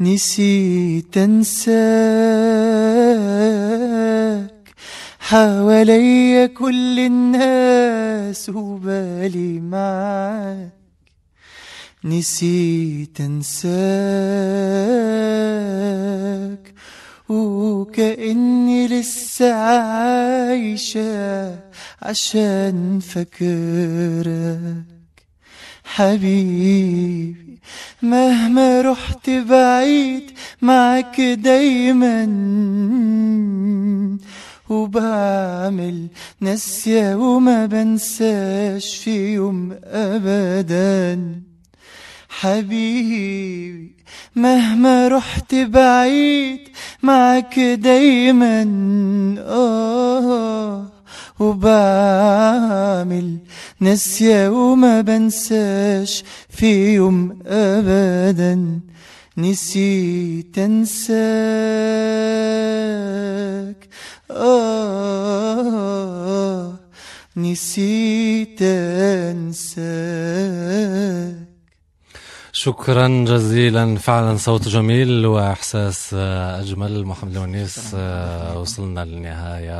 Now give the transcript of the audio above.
نسيت انساك حواليا كل الناس وبالي معاك نسيت انساك وكأني لسه عايشة عشان فاكرك حبيبي مهما رحت بعيد معك دايما وبعمل نسيا وما بنساش في يوم أبدا حبيبي مهما رحت بعيد معك دايما آه وبعمل عامل نسيا وما بنساش في يوم أبدا نسيت أنساك آه نسيت أنساك شكرا جزيلا فعلا صوت جميل واحساس اجمل محمد الونيس آه، وصلنا للنهايه